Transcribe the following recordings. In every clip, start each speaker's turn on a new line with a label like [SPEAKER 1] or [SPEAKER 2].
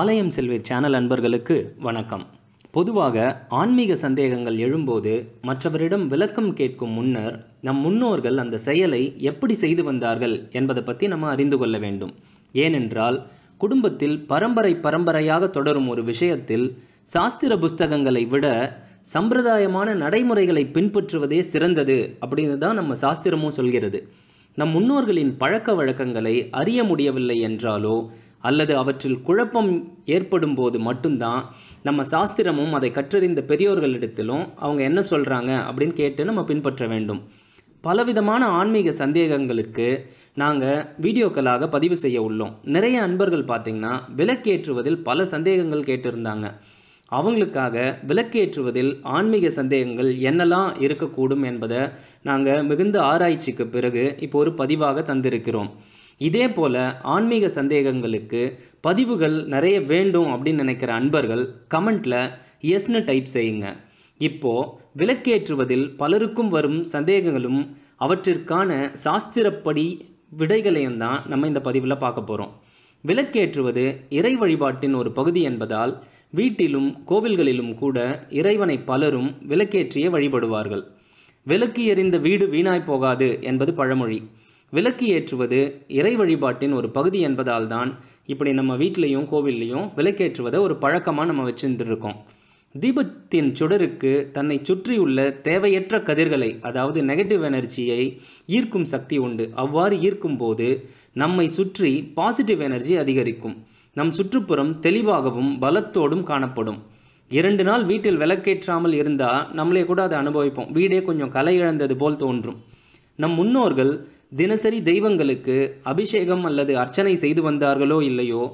[SPEAKER 1] ஆலயம் செல்வி சேனல் அன்பர்களுக்கு வணக்கம் பொதுவாக ஆன்மீக சந்தேகங்கள் எழும்போது மற்றவரிடம் விளக்கம் கேட்கும் முன்னர் நம் முன்னோர்கள் அந்த செயலை எப்படி செய்து வந்தார்கள் என்பதை பற்றி நம்ம அறிந்து கொள்ள வேண்டும் ஏனென்றால் குடும்பத்தில் பரம்பரை பரம்பரையாக தொடரும் ஒரு விஷயத்தில் சாஸ்திர புஸ்தகங்களை விட சம்பிரதாயமான நடைமுறைகளை பின்பற்றுவதே சிறந்தது அப்படின்னு தான் நம்ம சாஸ்திரமும் சொல்கிறது நம் முன்னோர்களின் பழக்க வழக்கங்களை அறிய முடியவில்லை என்றாலோ அல்லது அவற்றில் குழப்பம் ஏற்படும் போது மட்டும்தான் நம்ம சாஸ்திரமும் அதை கற்றறிந்த பெரியோர்களிடத்திலும் அவங்க என்ன சொல்கிறாங்க அப்படின்னு கேட்டு நம்ம பின்பற்ற வேண்டும் பலவிதமான ஆன்மீக சந்தேகங்களுக்கு நாங்கள் வீடியோக்களாக பதிவு செய்ய உள்ளோம் நிறைய அன்பர்கள் பார்த்திங்கன்னா விலக்கேற்றுவதில் பல சந்தேகங்கள் கேட்டிருந்தாங்க அவங்களுக்காக விலக்கேற்றுவதில் ஆன்மீக சந்தேகங்கள் என்னெல்லாம் இருக்கக்கூடும் என்பதை நாங்கள் மிகுந்த ஆராய்ச்சிக்கு பிறகு இப்போ ஒரு பதிவாக தந்திருக்கிறோம் இதே போல் ஆன்மீக சந்தேகங்களுக்கு பதிவுகள் நிறைய வேண்டும் அப்படின்னு நினைக்கிற அன்பர்கள் கமெண்ட்டில் எஸ்னு டைப் செய்யுங்க இப்போது விளக்கேற்றுவதில் பலருக்கும் வரும் சந்தேகங்களும் அவற்றிற்கான சாஸ்திரப்படி விடைகளையும் தான் நம்ம இந்த பதிவில் பார்க்க போகிறோம் விளக்கேற்றுவது இறை வழிபாட்டின் ஒரு பகுதி என்பதால் வீட்டிலும் கோவில்களிலும் கூட இறைவனை பலரும் விளக்கேற்றியே வழிபடுவார்கள் விளக்கு எறிந்த வீடு வீணாய் போகாது என்பது பழமொழி விளக்கு ஏற்றுவது இறை வழிபாட்டின் ஒரு பகுதி என்பதால் தான் இப்படி நம்ம வீட்லேயும் கோவில்லையும் விளக்கேற்றுவதை ஒரு பழக்கமாக நம்ம வச்சுருந்துருக்கோம் தீபத்தின் சுடருக்கு தன்னை சுற்றியுள்ள தேவையற்ற கதிர்களை அதாவது நெகட்டிவ் எனர்ஜியை ஈர்க்கும் சக்தி உண்டு அவ்வாறு ஈர்க்கும் போது நம்மை சுற்றி பாசிட்டிவ் எனர்ஜி அதிகரிக்கும் நம் சுற்றுப்புறம் தெளிவாகவும் பலத்தோடும் காணப்படும் இரண்டு நாள் வீட்டில் விளக்கேற்றாமல் இருந்தால் நம்மளே கூட அதை அனுபவிப்போம் வீடே கொஞ்சம் கலை இழந்தது போல் தோன்றும் நம் முன்னோர்கள் தினசரி தெய்வங்களுக்கு அபிஷேகம் அல்லது அர்ச்சனை செய்து வந்தார்களோ இல்லையோ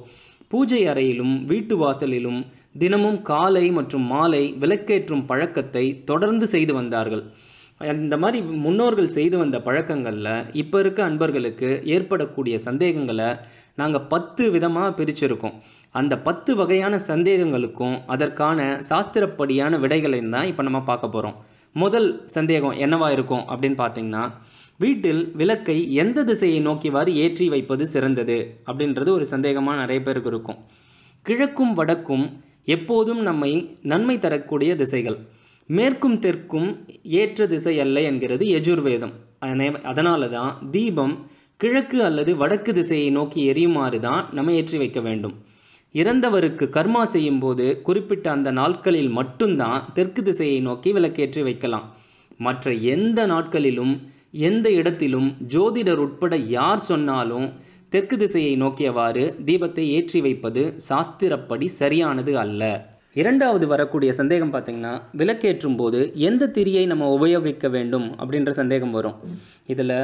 [SPEAKER 1] பூஜை அறையிலும் வீட்டு வாசலிலும் தினமும் காலை மற்றும் மாலை விளக்கேற்றும் பழக்கத்தை தொடர்ந்து செய்து வந்தார்கள் இந்த மாதிரி முன்னோர்கள் செய்து வந்த பழக்கங்களில் இப்போ இருக்க அன்பர்களுக்கு ஏற்படக்கூடிய சந்தேகங்களை நாங்கள் பத்து விதமாக பிரிச்சிருக்கோம் அந்த பத்து வகையான சந்தேகங்களுக்கும் அதற்கான சாஸ்திரப்படியான விடைகளையும் தான் இப்போ நம்ம பார்க்க போகிறோம் முதல் சந்தேகம் என்னவா இருக்கும் அப்படின்னு பார்த்தீங்கன்னா வீட்டில் விளக்கை எந்த திசையை நோக்கிவாறு ஏற்றி வைப்பது சிறந்தது அப்படின்றது ஒரு சந்தேகமாக நிறைய பேருக்கு இருக்கும் கிழக்கும் வடக்கும் எப்போதும் நம்மை நன்மை தரக்கூடிய திசைகள் மேற்கும் தெற்கும் ஏற்ற திசை அல்ல என்கிறது எஜுர்வேதம் அதனால தான் தீபம் கிழக்கு அல்லது வடக்கு திசையை நோக்கி எரியுமாறு தான் நம்ம ஏற்றி வைக்க வேண்டும் இறந்தவருக்கு கர்மா செய்யும் போது குறிப்பிட்ட அந்த நாட்களில் மட்டும்தான் தெற்கு திசையை நோக்கி விளக்கேற்றி வைக்கலாம் மற்ற எந்த நாட்களிலும் எந்த இடத்திலும் ஜோதிடர் உட்பட யார் சொன்னாலும் தெற்கு திசையை நோக்கியவாறு தீபத்தை ஏற்றி வைப்பது சாஸ்திரப்படி சரியானது அல்ல இரண்டாவது வரக்கூடிய சந்தேகம் பார்த்திங்கன்னா விளக்கேற்றும் போது எந்த திரியை நம்ம உபயோகிக்க வேண்டும் அப்படின்ற சந்தேகம் வரும் இதில்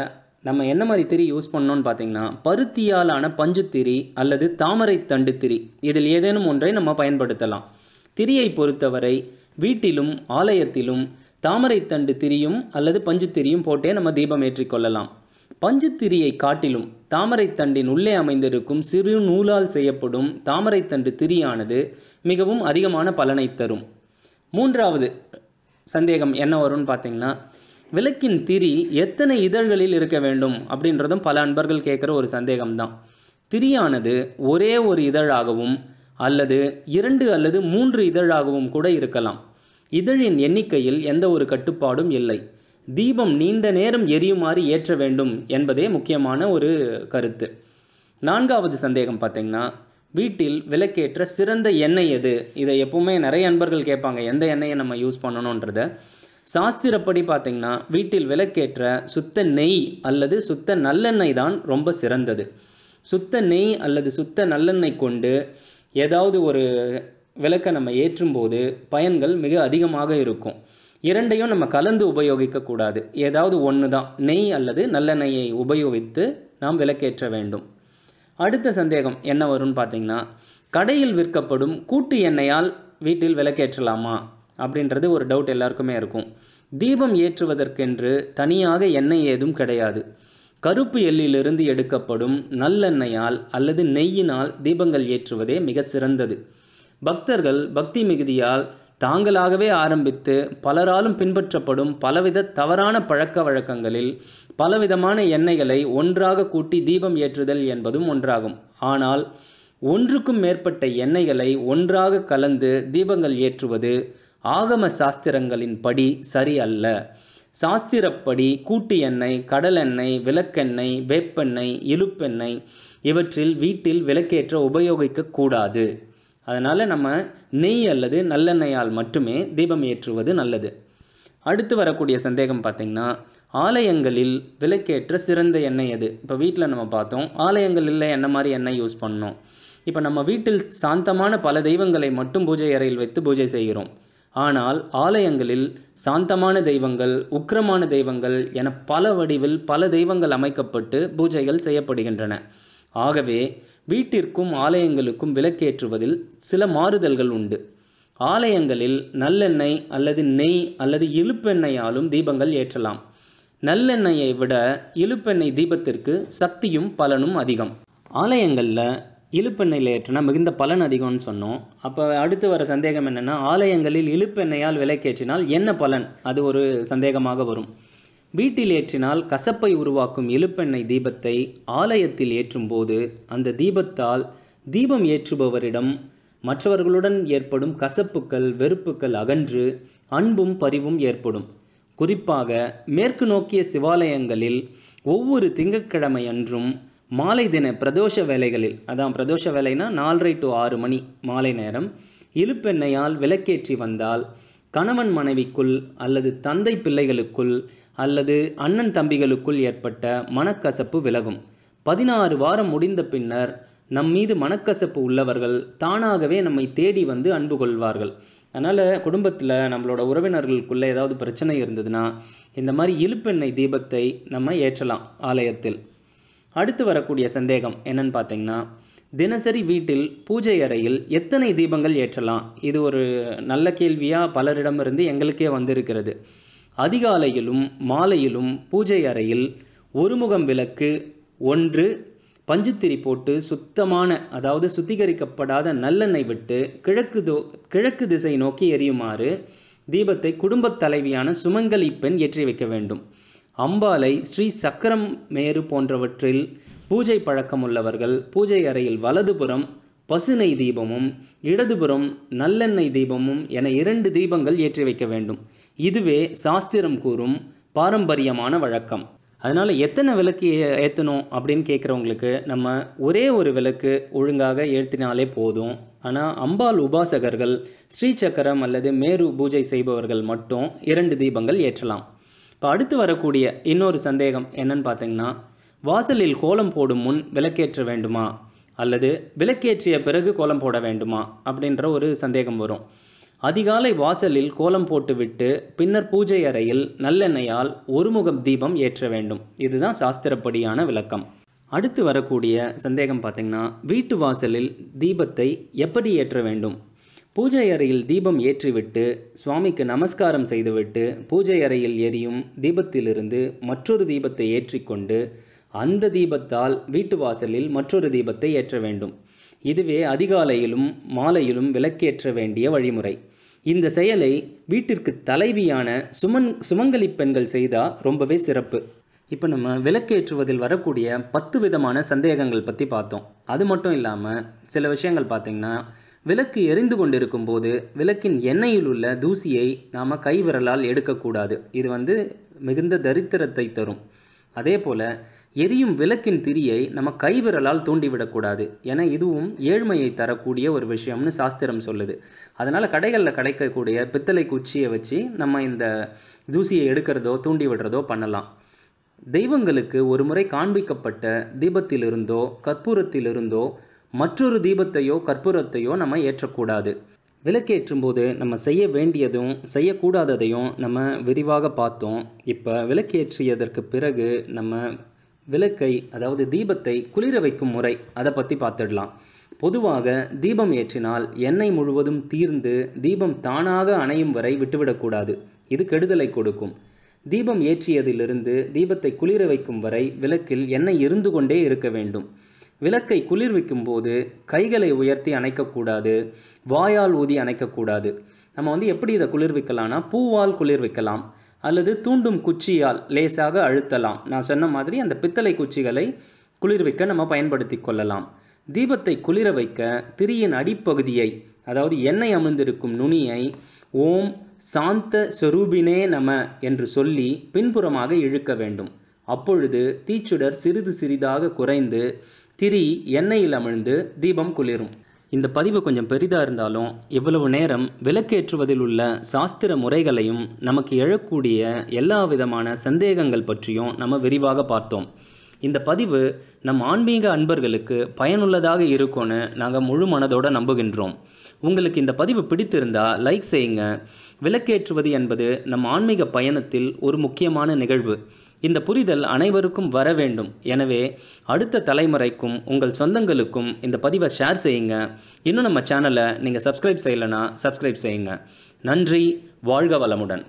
[SPEAKER 1] நம்ம என்ன மாதிரி திரி யூஸ் பண்ணோன்னு பார்த்தீங்கன்னா பருத்தியாலான பஞ்சுத்திரி அல்லது தாமரை தண்டு திரி இதில் ஏதேனும் ஒன்றை நம்ம பயன்படுத்தலாம் திரியை பொறுத்தவரை வீட்டிலும் ஆலயத்திலும் தாமரை தண்டு திரியும் அல்லது பஞ்சுத்திரியும் போட்டே நம்ம தீபம் ஏற்றிக்கொள்ளலாம் திரியை காட்டிலும் தாமரை தண்டின் உள்ளே அமைந்திருக்கும் சிறு நூலால் செய்யப்படும் தாமரை தண்டு திரியானது மிகவும் அதிகமான பலனை தரும் மூன்றாவது சந்தேகம் என்ன வரும்னு பார்த்தீங்கன்னா விளக்கின் திரி எத்தனை இதழ்களில் இருக்க வேண்டும் அப்படின்றதும் பல அன்பர்கள் கேட்குற ஒரு சந்தேகம்தான் திரியானது ஒரே ஒரு இதழாகவும் அல்லது இரண்டு அல்லது மூன்று இதழாகவும் கூட இருக்கலாம் இதழின் எண்ணிக்கையில் எந்த ஒரு கட்டுப்பாடும் இல்லை தீபம் நீண்ட நேரம் எரியுமாறு ஏற்ற வேண்டும் என்பதே முக்கியமான ஒரு கருத்து நான்காவது சந்தேகம் பார்த்தீங்கன்னா வீட்டில் விளக்கேற்ற சிறந்த எண்ணெய் எது இதை எப்பவுமே நிறைய அன்பர்கள் கேட்பாங்க எந்த எண்ணெயை நம்ம யூஸ் பண்ணணுன்றதை சாஸ்திரப்படி பார்த்திங்கன்னா வீட்டில் விளக்கேற்ற சுத்த நெய் அல்லது சுத்த நல்லெண்ணெய் தான் ரொம்ப சிறந்தது சுத்த நெய் அல்லது சுத்த நல்லெண்ணெய் கொண்டு ஏதாவது ஒரு விளக்கை நம்ம ஏற்றும்போது பயன்கள் மிக அதிகமாக இருக்கும் இரண்டையும் நம்ம கலந்து உபயோகிக்கக்கூடாது ஏதாவது ஒன்று தான் நெய் அல்லது நல்லெண்ணெயை உபயோகித்து நாம் விளக்கேற்ற வேண்டும் அடுத்த சந்தேகம் என்ன வரும்னு பார்த்தீங்கன்னா கடையில் விற்கப்படும் கூட்டு எண்ணெயால் வீட்டில் விளக்கேற்றலாமா அப்படின்றது ஒரு டவுட் எல்லாருக்குமே இருக்கும் தீபம் ஏற்றுவதற்கென்று தனியாக எண்ணெய் ஏதும் கிடையாது கருப்பு எள்ளிலிருந்து எடுக்கப்படும் நல்லெண்ணெயால் அல்லது நெய்யினால் தீபங்கள் ஏற்றுவதே மிக சிறந்தது பக்தர்கள் பக்தி மிகுதியால் தாங்களாகவே ஆரம்பித்து பலராலும் பின்பற்றப்படும் பலவித தவறான பழக்க வழக்கங்களில் பலவிதமான எண்ணெய்களை ஒன்றாக கூட்டி தீபம் ஏற்றுதல் என்பதும் ஒன்றாகும் ஆனால் ஒன்றுக்கும் மேற்பட்ட எண்ணெய்களை ஒன்றாக கலந்து தீபங்கள் ஏற்றுவது ஆகம சாஸ்திரங்களின் படி சரி அல்ல சாஸ்திரப்படி கூட்டு எண்ணெய் கடலெண்ணெய் விளக்கெண்ணெய் வேப்பெண்ணெய் இழுப்பெண்ணெய் இவற்றில் வீட்டில் விளக்கேற்ற உபயோகிக்கக்கூடாது அதனால் நம்ம நெய் அல்லது நல்லெண்ணெயால் மட்டுமே தீபம் ஏற்றுவது நல்லது அடுத்து வரக்கூடிய சந்தேகம் பார்த்திங்கன்னா ஆலயங்களில் விளக்கேற்ற சிறந்த எண்ணெய் எது இப்போ வீட்டில் நம்ம பார்த்தோம் ஆலயங்களில் என்ன மாதிரி எண்ணெய் யூஸ் பண்ணோம் இப்போ நம்ம வீட்டில் சாந்தமான பல தெய்வங்களை மட்டும் பூஜை அறையில் வைத்து பூஜை செய்கிறோம் ஆனால் ஆலயங்களில் சாந்தமான தெய்வங்கள் உக்கிரமான தெய்வங்கள் என பல வடிவில் பல தெய்வங்கள் அமைக்கப்பட்டு பூஜைகள் செய்யப்படுகின்றன ஆகவே வீட்டிற்கும் ஆலயங்களுக்கும் விளக்கேற்றுவதில் சில மாறுதல்கள் உண்டு ஆலயங்களில் நல்லெண்ணெய் அல்லது நெய் அல்லது இழுப்பெண்ணெயாலும் தீபங்கள் ஏற்றலாம் நல்லெண்ணெயை விட இழுப்பெண்ணெய் தீபத்திற்கு சக்தியும் பலனும் அதிகம் ஆலயங்களில் இழுப்பெண்ணெயில் ஏற்றினா மிகுந்த பலன் அதிகம்னு சொன்னோம் அப்போ அடுத்து வர சந்தேகம் என்னென்னா ஆலயங்களில் இழுப்பெண்ணெயால் விலைக்கேற்றினால் என்ன பலன் அது ஒரு சந்தேகமாக வரும் வீட்டில் ஏற்றினால் கசப்பை உருவாக்கும் இழுப்பெண்ணெய் தீபத்தை ஆலயத்தில் ஏற்றும்போது அந்த தீபத்தால் தீபம் ஏற்றுபவரிடம் மற்றவர்களுடன் ஏற்படும் கசப்புக்கள் வெறுப்புக்கள் அகன்று அன்பும் பரிவும் ஏற்படும் குறிப்பாக மேற்கு நோக்கிய சிவாலயங்களில் ஒவ்வொரு திங்கட்கிழமை அன்றும் மாலை தின பிரதோஷ வேலைகளில் அதான் பிரதோஷ வேலைனா நாலரை டு ஆறு மணி மாலை நேரம் இழுப்பெண்ணையால் விளக்கேற்றி வந்தால் கணவன் மனைவிக்குள் அல்லது தந்தை பிள்ளைகளுக்குள் அல்லது அண்ணன் தம்பிகளுக்குள் ஏற்பட்ட மனக்கசப்பு விலகும் பதினாறு வாரம் முடிந்த பின்னர் நம் மீது மனக்கசப்பு உள்ளவர்கள் தானாகவே நம்மை தேடி வந்து அன்பு கொள்வார்கள் அதனால் குடும்பத்தில் நம்மளோட உறவினர்களுக்குள்ளே ஏதாவது பிரச்சனை இருந்ததுன்னா இந்த மாதிரி இழுப்பெண்ணெய் தீபத்தை நம்ம ஏற்றலாம் ஆலயத்தில் அடுத்து வரக்கூடிய சந்தேகம் என்னன்னு பார்த்தீங்கன்னா தினசரி வீட்டில் பூஜை அறையில் எத்தனை தீபங்கள் ஏற்றலாம் இது ஒரு நல்ல கேள்வியாக பலரிடமிருந்து எங்களுக்கே வந்திருக்கிறது அதிகாலையிலும் மாலையிலும் பூஜை அறையில் ஒருமுகம் விளக்கு ஒன்று பஞ்சுத்திரி போட்டு சுத்தமான அதாவது சுத்திகரிக்கப்படாத நல்லெண்ணெய் விட்டு கிழக்கு தோ கிழக்கு திசை நோக்கி எரியுமாறு தீபத்தை குடும்பத் தலைவியான சுமங்கலி பெண் ஏற்றி வைக்க வேண்டும் அம்பாலை ஸ்ரீ சக்கரம் மேரு போன்றவற்றில் பூஜை பழக்கம் உள்ளவர்கள் பூஜை அறையில் வலதுபுறம் பசுனை தீபமும் இடதுபுறம் நல்லெண்ணெய் தீபமும் என இரண்டு தீபங்கள் ஏற்றி வைக்க வேண்டும் இதுவே சாஸ்திரம் கூறும் பாரம்பரியமான வழக்கம் அதனால் எத்தனை விளக்கு ஏற்றணும் அப்படின்னு கேட்குறவங்களுக்கு நம்ம ஒரே ஒரு விளக்கு ஒழுங்காக ஏற்றினாலே போதும் ஆனால் அம்பாள் உபாசகர்கள் ஸ்ரீசக்கரம் அல்லது மேரு பூஜை செய்பவர்கள் மட்டும் இரண்டு தீபங்கள் ஏற்றலாம் இப்போ அடுத்து வரக்கூடிய இன்னொரு சந்தேகம் என்னன்னு பார்த்தீங்கன்னா வாசலில் கோலம் போடும் முன் விளக்கேற்ற வேண்டுமா அல்லது விளக்கேற்றிய பிறகு கோலம் போட வேண்டுமா அப்படின்ற ஒரு சந்தேகம் வரும் அதிகாலை வாசலில் கோலம் போட்டுவிட்டு பின்னர் பூஜை அறையில் நல்லெண்ணெயால் ஒருமுகம் தீபம் ஏற்ற வேண்டும் இதுதான் சாஸ்திரப்படியான விளக்கம் அடுத்து வரக்கூடிய சந்தேகம் பார்த்திங்கன்னா வீட்டு வாசலில் தீபத்தை எப்படி ஏற்ற வேண்டும் பூஜை அறையில் தீபம் ஏற்றிவிட்டு சுவாமிக்கு நமஸ்காரம் செய்துவிட்டு பூஜை அறையில் எரியும் தீபத்திலிருந்து மற்றொரு தீபத்தை ஏற்றிக்கொண்டு அந்த தீபத்தால் வீட்டு வாசலில் மற்றொரு தீபத்தை ஏற்ற வேண்டும் இதுவே அதிகாலையிலும் மாலையிலும் விளக்கேற்ற வேண்டிய வழிமுறை இந்த செயலை வீட்டிற்கு தலைவியான சுமன் சுமங்கலி பெண்கள் செய்தால் ரொம்பவே சிறப்பு இப்போ நம்ம விளக்கேற்றுவதில் வரக்கூடிய பத்து விதமான சந்தேகங்கள் பற்றி பார்த்தோம் அது மட்டும் இல்லாமல் சில விஷயங்கள் பார்த்திங்கன்னா விளக்கு எரிந்து கொண்டிருக்கும் போது விளக்கின் எண்ணெயில் உள்ள தூசியை நாம் கைவிரலால் எடுக்கக்கூடாது இது வந்து மிகுந்த தரித்திரத்தை தரும் அதே போல் எரியும் விளக்கின் திரியை நம்ம கைவிரலால் தூண்டிவிடக்கூடாது என இதுவும் ஏழ்மையை தரக்கூடிய ஒரு விஷயம்னு சாஸ்திரம் சொல்லுது அதனால் கடைகளில் கிடைக்கக்கூடிய பித்தளை குச்சியை வச்சு நம்ம இந்த தூசியை எடுக்கிறதோ தூண்டி விடுறதோ பண்ணலாம் தெய்வங்களுக்கு ஒரு முறை காண்பிக்கப்பட்ட தீபத்திலிருந்தோ கற்பூரத்திலிருந்தோ மற்றொரு தீபத்தையோ கற்பூரத்தையோ நம்ம ஏற்றக்கூடாது விளக்கேற்றும் போது நம்ம செய்ய வேண்டியதும் செய்யக்கூடாததையும் நம்ம விரிவாக பார்த்தோம் இப்போ விளக்கேற்றியதற்கு பிறகு நம்ம விளக்கை அதாவது தீபத்தை குளிர வைக்கும் முறை அதை பற்றி பார்த்துடலாம் பொதுவாக தீபம் ஏற்றினால் எண்ணெய் முழுவதும் தீர்ந்து தீபம் தானாக அணையும் வரை விட்டுவிடக்கூடாது இது கெடுதலை கொடுக்கும் தீபம் ஏற்றியதிலிருந்து தீபத்தை குளிர வைக்கும் வரை விளக்கில் எண்ணெய் இருந்து கொண்டே இருக்க வேண்டும் விளக்கை குளிர்விக்கும் போது கைகளை உயர்த்தி அணைக்கக்கூடாது வாயால் ஊதி அணைக்கக்கூடாது நம்ம வந்து எப்படி இதை குளிர்விக்கலாம்னா பூவால் குளிர்விக்கலாம் அல்லது தூண்டும் குச்சியால் லேசாக அழுத்தலாம் நான் சொன்ன மாதிரி அந்த பித்தளை குச்சிகளை குளிர்விக்க நம்ம பயன்படுத்தி கொள்ளலாம் தீபத்தை குளிர வைக்க திரியின் அடிப்பகுதியை அதாவது எண்ணெய் அமர்ந்திருக்கும் நுனியை ஓம் சாந்த சொரூபினே நம என்று சொல்லி பின்புறமாக இழுக்க வேண்டும் அப்பொழுது தீச்சுடர் சிறிது சிறிதாக குறைந்து திரி எண்ணெயில் அமிழ்ந்து தீபம் குளிரும் இந்த பதிவு கொஞ்சம் பெரிதாக இருந்தாலும் இவ்வளவு நேரம் விளக்கேற்றுவதில் உள்ள சாஸ்திர முறைகளையும் நமக்கு எழக்கூடிய எல்லா விதமான சந்தேகங்கள் பற்றியும் நம்ம விரிவாக பார்த்தோம் இந்த பதிவு நம் ஆன்மீக அன்பர்களுக்கு பயனுள்ளதாக இருக்கும்னு நாங்கள் முழு மனதோடு நம்புகின்றோம் உங்களுக்கு இந்த பதிவு பிடித்திருந்தால் லைக் செய்யுங்க விளக்கேற்றுவது என்பது நம் ஆன்மீக பயணத்தில் ஒரு முக்கியமான நிகழ்வு இந்த புரிதல் அனைவருக்கும் வர வேண்டும் எனவே அடுத்த தலைமுறைக்கும் உங்கள் சொந்தங்களுக்கும் இந்த பதிவை ஷேர் செய்யுங்க இன்னும் நம்ம சேனலை நீங்கள் சப்ஸ்கிரைப் செய்யலைன்னா சப்ஸ்கிரைப் செய்யுங்க நன்றி வாழ்க வளமுடன்